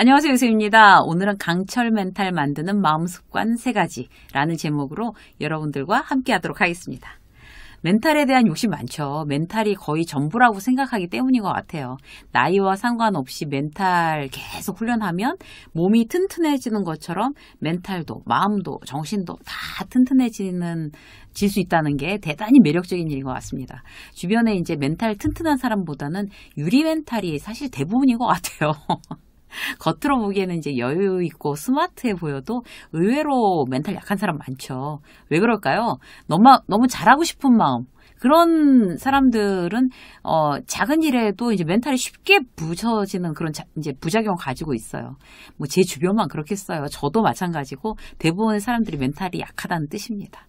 안녕하세요. 요수입니다. 오늘은 강철 멘탈 만드는 마음 습관 세가지라는 제목으로 여러분들과 함께 하도록 하겠습니다. 멘탈에 대한 욕심 많죠. 멘탈이 거의 전부라고 생각하기 때문인 것 같아요. 나이와 상관없이 멘탈 계속 훈련하면 몸이 튼튼해지는 것처럼 멘탈도 마음도 정신도 다 튼튼해지는 질 수 있다는 게 대단히 매력적인 일인 것 같습니다. 주변에 이제 멘탈 튼튼한 사람보다는 유리 멘탈이 사실 대부분인 것 같아요. 겉으로 보기에는 이제 여유 있고 스마트해 보여도 의외로 멘탈 약한 사람 많죠. 왜 그럴까요? 너무 너무 잘하고 싶은 마음. 그런 사람들은 어 작은 일에도 이제 멘탈이 쉽게 부서지는 그런 자, 이제 부작용 을 가지고 있어요. 뭐 제 주변만 그렇겠어요. 저도 마찬가지고 대부분의 사람들이 멘탈이 약하다는 뜻입니다.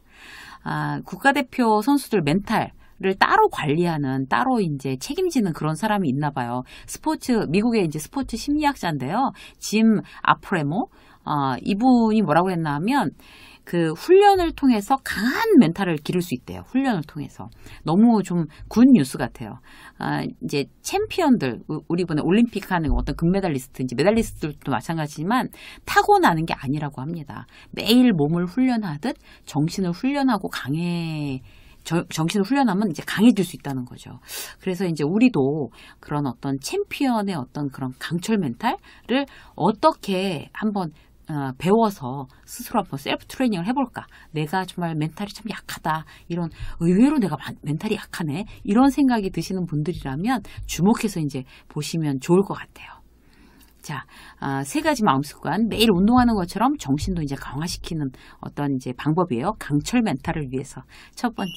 아, 국가대표 선수들 멘탈 를 따로 관리하는 따로 이제 책임지는 그런 사람이 있나 봐요. 스포츠 미국의 이제 스포츠 심리학자인데요. 짐 아프레모 어, 이분이 뭐라고 했나 하면 그 훈련을 통해서 강한 멘탈을 기를 수 있대요. 훈련을 통해서. 너무 좀굿 뉴스 같아요. 아, 이제 챔피언들, 우리 이번에 올림픽 하는 어떤 금메달리스트, 이제 메달리스트들도 마찬가지지만 타고나는 게 아니라고 합니다. 매일 몸을 훈련하듯 정신을 훈련하고 강해 정신을 훈련하면 이제 강해질 수 있다는 거죠. 그래서 이제 우리도 그런 어떤 챔피언의 어떤 그런 강철 멘탈을 어떻게 한번 어, 배워서 스스로 한번 셀프 트레이닝을 해볼까. 내가 정말 멘탈이 참 약하다. 이런 의외로 내가 멘탈이 약하네. 이런 생각이 드시는 분들이라면 주목해서 이제 보시면 좋을 것 같아요. 자, 아, 세 가지 마음 습관. 매일 운동하는 것처럼 정신도 이제 강화시키는 어떤 이제 방법이에요. 강철 멘탈을 위해서. 첫 번째.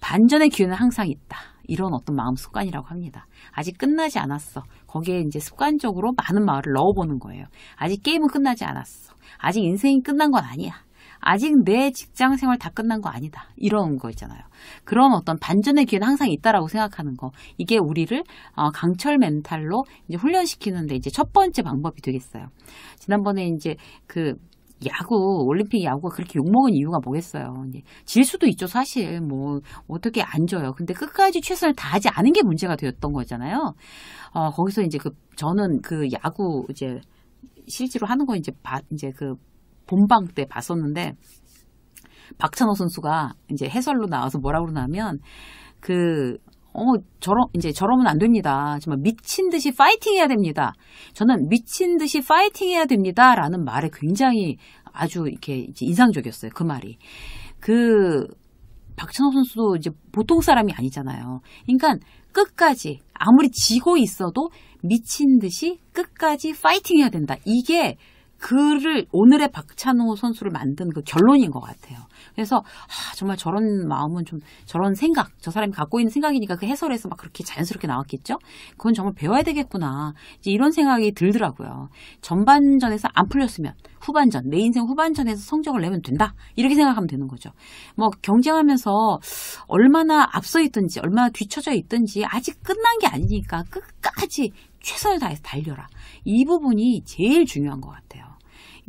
반전의 기운은 항상 있다. 이런 어떤 마음 습관이라고 합니다. 아직 끝나지 않았어. 거기에 이제 습관적으로 많은 마음을 넣어보는 거예요. 아직 게임은 끝나지 않았어. 아직 인생이 끝난 건 아니야. 아직 내 직장 생활 다 끝난 거 아니다. 이런 거 있잖아요. 그런 어떤 반전의 기회는 항상 있다라고 생각하는 거. 이게 우리를 어, 강철 멘탈로 이제 훈련시키는데 이제 첫 번째 방법이 되겠어요. 지난번에 이제 그 야구, 올림픽 야구가 그렇게 욕먹은 이유가 뭐겠어요. 이제 질 수도 있죠, 사실. 뭐, 어떻게 안 져요. 근데 끝까지 최선을 다하지 않은 게 문제가 되었던 거잖아요. 어, 거기서 이제 그, 저는 그 야구 이제 실제로 하는 거 이제 바, 이제 그 본방 때 봤었는데 박찬호 선수가 이제 해설로 나와서 뭐라 그러냐면 그 어, 저러, 이제 저러면 안 됩니다. 정말 미친 듯이 파이팅 해야 됩니다. 저는 미친 듯이 파이팅 해야 됩니다. 라는 말에 굉장히 아주 이렇게 이제 인상적이었어요. 그 말이. 그, 박찬호 선수도 이제 보통 사람이 아니잖아요. 그러니까 끝까지, 아무리 지고 있어도 미친 듯이 끝까지 파이팅 해야 된다. 이게 그를 오늘의 박찬호 선수를 만든 그 결론인 것 같아요. 그래서 아, 정말 저런 마음은 좀 저런 생각 저 사람이 갖고 있는 생각이니까 그 해설에서 막 그렇게 자연스럽게 나왔겠죠. 그건 정말 배워야 되겠구나. 이제 이런 생각이 들더라고요. 전반전에서 안 풀렸으면 후반전 내 인생 후반전에서 성적을 내면 된다 이렇게 생각하면 되는 거죠. 뭐 경쟁하면서 얼마나 앞서 있든지 얼마나 뒤쳐져 있든지 아직 끝난 게 아니니까 끝까지 최선을 다해서 달려라. 이 부분이 제일 중요한 것 같아요.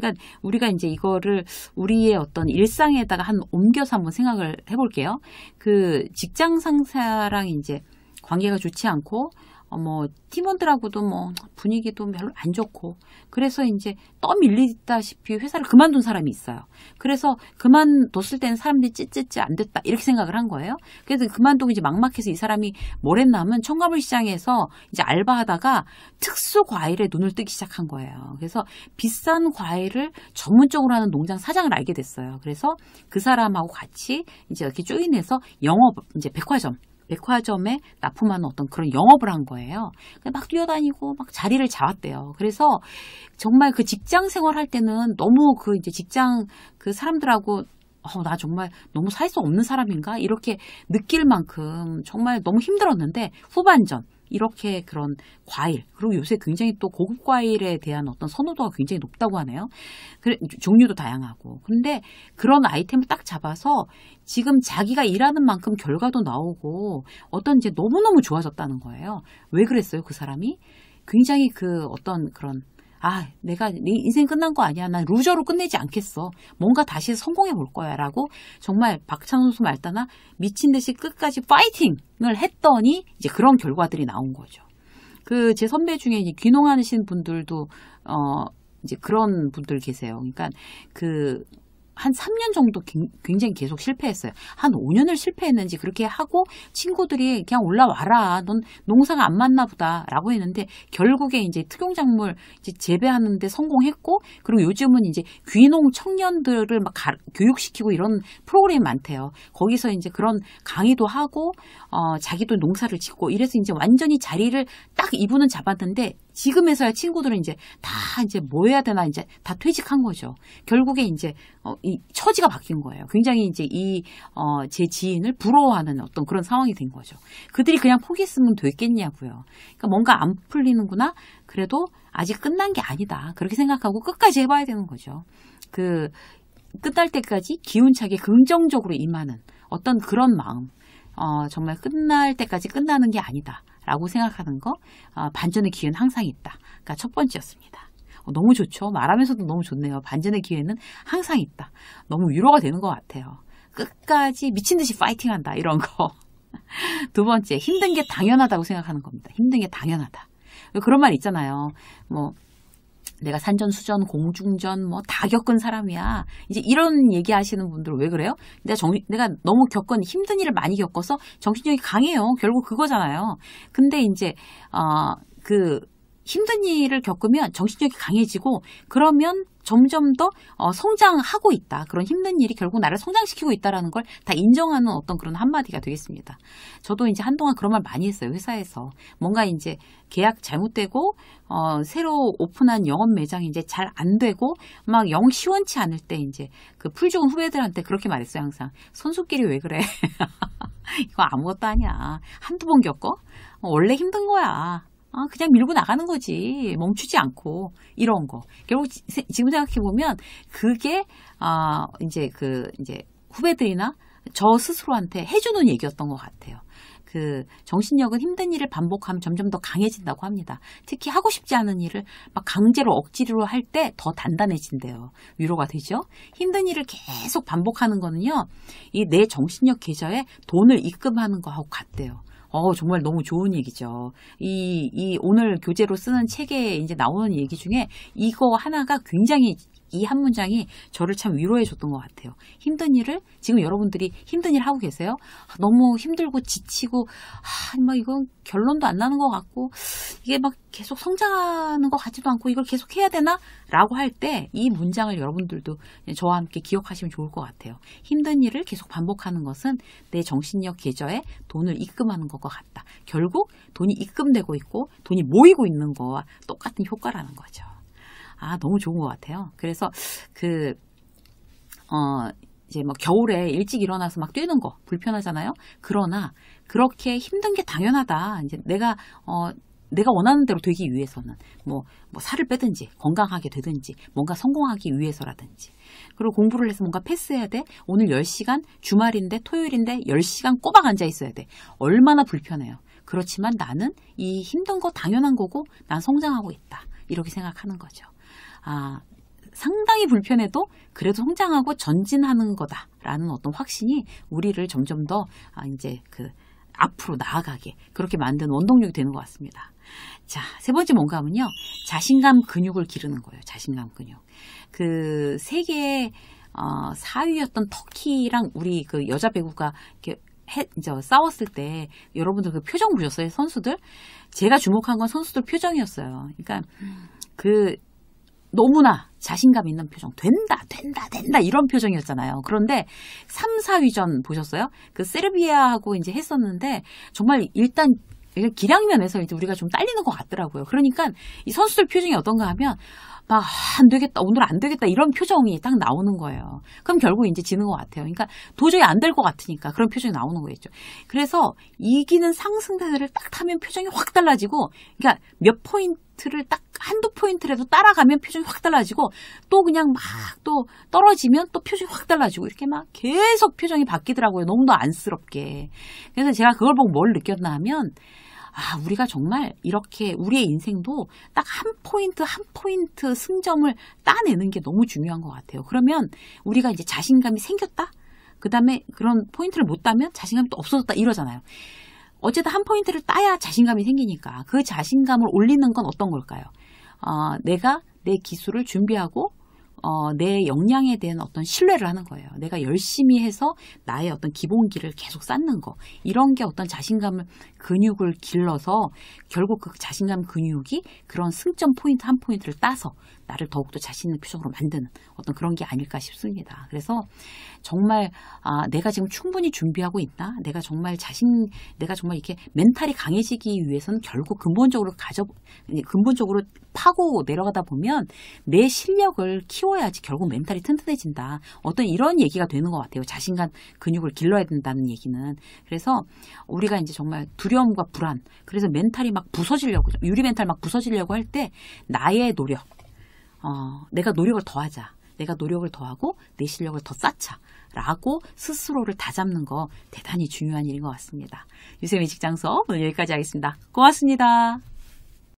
그러니까 우리가 이제 이거를 우리의 어떤 일상에다가 한 옮겨서 한번 생각을 해볼게요. 그 직장 상사랑 이제 관계가 좋지 않고 어뭐 팀원들하고도 뭐 분위기도 별로 안 좋고 그래서 이제 떠밀리다시피 회사를 그만둔 사람이 있어요. 그래서 그만뒀을 때는 사람들이 찌찌찌 안 됐다 이렇게 생각을 한 거예요. 그래서 그만두고 이제 막막해서 이 사람이 뭘 했나 하면 청가물 시장에서 이제 알바하다가 특수 과일에 눈을 뜨기 시작한 거예요. 그래서 비싼 과일을 전문적으로 하는 농장 사장을 알게 됐어요. 그래서 그 사람하고 같이 이제 이렇게 조인해서 영업 이제 백화점 백화점에 납품하는 어떤 그런 영업을 한 거예요. 막 뛰어다니고 막 자리를 잡았대요. 그래서 정말 그 직장 생활할 때는 너무 그 이제 직장 그 사람들하고 어, 나 정말 너무 살 수 없는 사람인가? 이렇게 느낄 만큼 정말 너무 힘들었는데 후반전 이렇게 그런 과일 그리고 요새 굉장히 또 고급 과일에 대한 어떤 선호도가 굉장히 높다고 하네요. 그래, 종류도 다양하고 근데 그런 아이템을 딱 잡아서 지금 자기가 일하는 만큼 결과도 나오고 어떤 이제 너무너무 좋아졌다는 거예요. 왜 그랬어요 그 사람이? 굉장히 그 어떤 그런 아, 내가 인생 끝난 거 아니야. 난 루저로 끝내지 않겠어. 뭔가 다시 성공해 볼 거야. 라고 정말 박창수 말따나 미친 듯이 끝까지 파이팅을 했더니 이제 그런 결과들이 나온 거죠. 그 제 선배 중에 이제 귀농하신 분들도 어 이제 그런 분들 계세요. 그러니까 그한 3년 정도 굉장히 계속 실패했어요. 한 5년을 실패했는지 그렇게 하고 친구들이 그냥 올라와라. 넌 농사가 안 맞나 보다라고 했는데 결국에 이제 특용작물 이제 재배하는데 성공했고 그리고 요즘은 이제 귀농 청년들을 막 가, 교육시키고 이런 프로그램이 많대요. 거기서 이제 그런 강의도 하고 어, 자기도 농사를 짓고 이래서 이제 완전히 자리를 딱 이분은 잡았는데 지금에서야 친구들은 이제 다 이제 뭐 해야 되나 이제 다 퇴직한 거죠. 결국에 이제 어, 이 처지가 바뀐 거예요. 굉장히 이제 이 어, 제 지인을 부러워하는 어떤 그런 상황이 된 거죠. 그들이 그냥 포기했으면 됐겠냐고요. 그러니까 뭔가 안 풀리는구나. 그래도 아직 끝난 게 아니다. 그렇게 생각하고 끝까지 해봐야 되는 거죠. 그 끝날 때까지 기운차게 긍정적으로 임하는 어떤 그런 마음. 어, 정말 끝날 때까지 끝나는 게 아니다. 라고 생각하는 거 어, 반전의 기회는 항상 있다. 그러니까 첫 번째였습니다. 어, 너무 좋죠. 말하면서도 너무 좋네요. 반전의 기회는 항상 있다. 너무 위로가 되는 것 같아요. 끝까지 미친 듯이 파이팅한다 이런 거. 두 번째 힘든 게 당연하다고 생각하는 겁니다. 힘든 게 당연하다. 그런 말 있잖아요. 뭐 내가 산전수전, 공중전 뭐 다 겪은 사람이야. 이제 이런 얘기 하시는 분들 왜 그래요? 내가 정, 내가 너무 겪은 힘든 일을 많이 겪어서 정신력이 강해요. 결국 그거잖아요. 근데 이제, 어, 그, 힘든 일을 겪으면 정신력이 강해지고 그러면 점점 더 어, 성장하고 있다. 그런 힘든 일이 결국 나를 성장시키고 있다라는 걸 다 인정하는 어떤 그런 한마디가 되겠습니다. 저도 이제 한동안 그런 말 많이 했어요. 회사에서 뭔가 이제 계약 잘못되고 어, 새로 오픈한 영업 매장이 이제 잘 안 되고 막 영 시원치 않을 때 이제 그풀 죽은 후배들한테 그렇게 말했어요. 항상 손수끼리왜 그래? 이거 아무것도 아니야. 한두 번 겪어? 원래 힘든 거야. 아, 그냥 밀고 나가는 거지. 멈추지 않고. 이런 거. 결국 지, 금 생각해보면 그게, 아, 이제 그, 이제 후배들이나 저 스스로한테 해주는 얘기였던 것 같아요. 그 정신력은 힘든 일을 반복하면 점점 더 강해진다고 합니다. 특히 하고 싶지 않은 일을 막 강제로 억지로 할 때 더 단단해진대요. 위로가 되죠? 힘든 일을 계속 반복하는 거는요. 이 내 정신력 계좌에 돈을 입금하는 거하고 같대요. 어, 정말 너무 좋은 얘기죠. 이, 이 오늘 교재로 쓰는 책에 이제 나오는 얘기 중에 이거 하나가 굉장히 이한 문장이 저를 참 위로해 줬던 것 같아요. 힘든 일을 지금 여러분들이 힘든 일 하고 계세요. 너무 힘들고 지치고 아, 막 이건 결론도 안 나는 것 같고 이게 막 계속 성장하는 것 같지도 않고 이걸 계속 해야 되나라고 할 때 이 문장을 여러분들도 저와 함께 기억하시면 좋을 것 같아요. 힘든 일을 계속 반복하는 것은 내 정신력 계좌에 돈을 입금하는 것과 같다. 결국 돈이 입금되고 있고 돈이 모이고 있는 거와 똑같은 효과라는 거죠. 아, 너무 좋은 것 같아요. 그래서 그, 어, 이제 뭐 겨울에 일찍 일어나서 막 뛰는 거 불편하잖아요. 그러나 그렇게 힘든 게 당연하다. 이제 내가 어 내가 원하는 대로 되기 위해서는 뭐, 뭐 살을 빼든지 건강하게 되든지 뭔가 성공하기 위해서라든지 그리고 공부를 해서 뭔가 패스해야 돼 오늘 10시간 주말인데 토요일인데 10시간 꼬박 앉아 있어야 돼 얼마나 불편해요 그렇지만 나는 이 힘든 거 당연한 거고 난 성장하고 있다 이렇게 생각하는 거죠 아, 상당히 불편해도 그래도 성장하고 전진하는 거다라는 어떤 확신이 우리를 점점 더 아, 이제 그 앞으로 나아가게 그렇게 만든 원동력이 되는 것 같습니다. 자, 세 번째 뭔가 하면요. 자신감 근육을 기르는 거예요. 자신감 근육. 그 세계 어, 4위였던 터키랑 우리 그 여자 배구가 이렇게 해, 이제 싸웠을 때 여러분들 그 표정 보셨어요? 선수들? 제가 주목한 건 선수들 표정이었어요. 그러니까 그 너무나 자신감 있는 표정 된다 된다 된다 이런 표정이었잖아요. 그런데 3, 4위전 보셨어요? 그 세르비아하고 이제 했었는데 정말 일단 기량면에서 이제 우리가 좀 딸리는 것 같더라고요. 그러니까 이 선수들 표정이 어떤가 하면 막 안 되겠다 오늘 안 되겠다 이런 표정이 딱 나오는 거예요. 그럼 결국 이제 지는 것 같아요. 그러니까 도저히 안 될 것 같으니까 그런 표정이 나오는 거겠죠. 그래서 이기는 상승세를 딱 타면 표정이 확 달라지고 그러니까 몇 포인트 포인트를 딱 한두 포인트라도 따라가면 표정이 확 달라지고 또 그냥 막 또 떨어지면 또 표정이 확 달라지고 이렇게 막 계속 표정이 바뀌더라고요. 너무도 안쓰럽게. 그래서 제가 그걸 보고 뭘 느꼈나 하면 아, 우리가 정말 이렇게 우리의 인생도 딱 한 포인트 한 포인트 승점을 따내는 게 너무 중요한 것 같아요. 그러면 우리가 이제 자신감이 생겼다? 그 다음에 그런 포인트를 못 따면 자신감이 또 없어졌다 이러잖아요. 어쨌든 한 포인트를 따야 자신감이 생기니까 그 자신감을 올리는 건 어떤 걸까요? 어, 내가 내 기술을 준비하고 어, 내 역량에 대한 어떤 신뢰를 하는 거예요. 내가 열심히 해서 나의 어떤 기본기를 계속 쌓는 거. 이런 게 어떤 자신감을, 근육을 길러서 결국 그 자신감 근육이 그런 승점 포인트 한 포인트를 따서 나를 더욱더 자신 있는 표정으로 만드는 어떤 그런 게 아닐까 싶습니다. 그래서 정말 아, 내가 지금 충분히 준비하고 있다 내가 정말 자신, 내가 정말 이렇게 멘탈이 강해지기 위해서는 결국 근본적으로 가져, 근본적으로 파고 내려가다 보면 내 실력을 키워야지 결국 멘탈이 튼튼해진다. 어떤 이런 얘기가 되는 것 같아요. 자신감 근육을 길러야 된다는 얘기는. 그래서 우리가 이제 정말 두려움과 불안, 그래서 멘탈이 막 부서지려고, 유리 멘탈 막 부서지려고 할 때 나의 노력, 어, 내가 노력을 더하자. 내가 노력을 더하고 내 실력을 더 쌓자. 라고 스스로를 다잡는 거 대단히 중요한 일인 것 같습니다. 유세민 직장서 오늘 여기까지 하겠습니다. 고맙습니다.